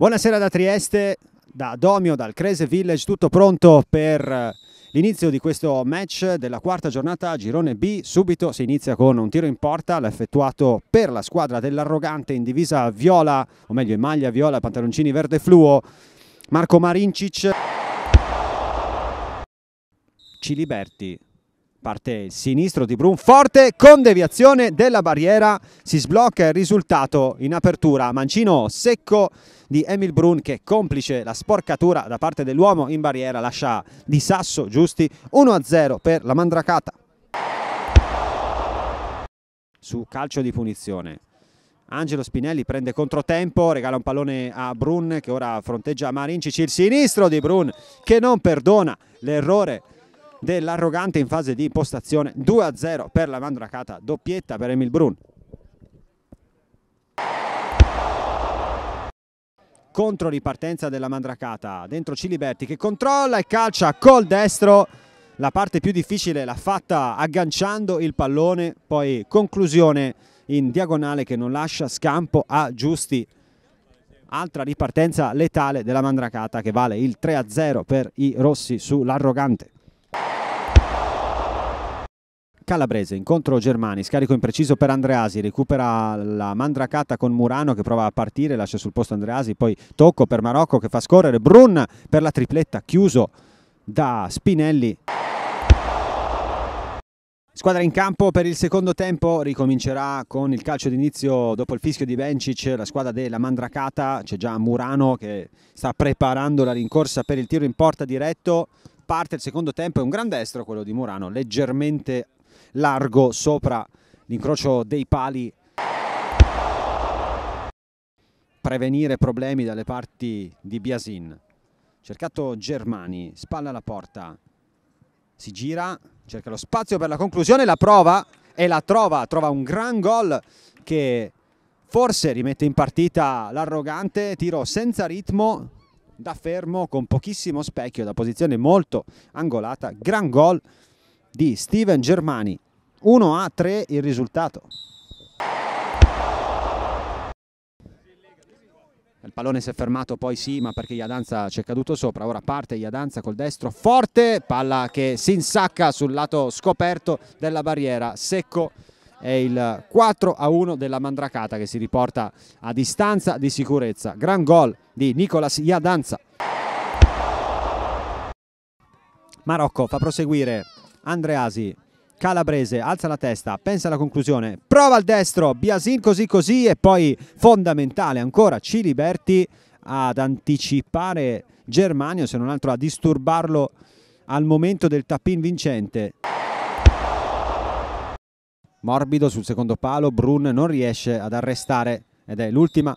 Buonasera da Trieste, da Domio, dal Crese Village, tutto pronto per eh, l'inizio di questo match della quarta giornata Girone B. Subito si inizia con un tiro in porta, l'ha effettuato per la squadra dell'arrogante in divisa viola, o meglio in maglia viola, pantaloncini verde fluo, Marco Marincic. Ciliberti Parte il sinistro di Brun forte con deviazione della barriera, si sblocca il risultato in apertura. Mancino secco di Emil Brun che complice la sporcatura da parte dell'uomo in barriera lascia di sasso giusti 1-0 per la Mandracata. Su calcio di punizione. Angelo Spinelli prende controtempo, regala un pallone a Brun che ora fronteggia Marincic, il sinistro di Brun che non perdona l'errore dell'arrogante in fase di postazione 2-0 per la Mandracata, doppietta per Emil Brun. Contro ripartenza della Mandracata, dentro Ciliberti che controlla e calcia col destro. La parte più difficile l'ha fatta agganciando il pallone, poi conclusione in diagonale che non lascia scampo a Giusti altra ripartenza letale della Mandracata che vale il 3-0 per i rossi sull'arrogante. Calabrese, incontro Germani, scarico impreciso per Andreasi, recupera la mandracata con Murano che prova a partire, lascia sul posto Andreasi, poi tocco per Marocco che fa scorrere, Brun per la tripletta, chiuso da Spinelli. Squadra in campo per il secondo tempo, ricomincerà con il calcio d'inizio dopo il fischio di Bencic, la squadra della Mandracata, c'è già Murano che sta preparando la rincorsa per il tiro in porta diretto, parte il secondo tempo, è un gran destro quello di Murano, leggermente largo sopra l'incrocio dei pali prevenire problemi dalle parti di Biasin cercato Germani spalla alla porta si gira cerca lo spazio per la conclusione la prova e la trova trova un gran gol che forse rimette in partita l'arrogante tiro senza ritmo da fermo con pochissimo specchio da posizione molto angolata gran gol di Steven Germani. 1 a 3 il risultato. Il pallone si è fermato poi sì, ma perché Iadanza ci è caduto sopra. Ora parte Iadanza col destro forte, palla che si insacca sul lato scoperto della barriera. Secco è il 4 a 1 della Mandracata che si riporta a distanza di sicurezza. Gran gol di Nicolas Iadanza. Marocco fa proseguire Andreasi, Calabrese, alza la testa, pensa alla conclusione, prova al destro, Biasin così così e poi fondamentale ancora Ciliberti ad anticipare Germanio, se non altro a disturbarlo al momento del tappin vincente. Morbido sul secondo palo, Brun non riesce ad arrestare ed è l'ultima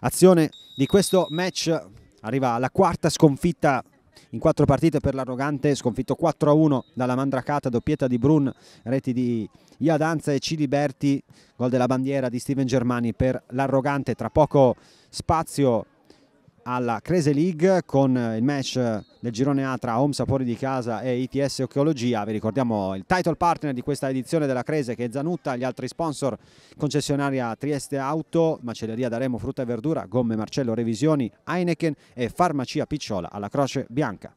azione di questo match. Arriva la quarta sconfitta in quattro partite per l'arrogante, sconfitto 4-1 dalla Mandracata, doppietta di Brun, reti di Iadanza e Ciliberti, gol della bandiera di Steven Germani per l'arrogante, tra poco spazio alla Crese League con il match nel girone A tra Home Sapori di Casa e ITS Ocheologia. Vi ricordiamo il title partner di questa edizione della Crese che è Zanutta, gli altri sponsor concessionaria Trieste Auto, Macelleria Daremo Frutta e Verdura, Gomme Marcello Revisioni, Heineken e Farmacia Picciola alla Croce Bianca.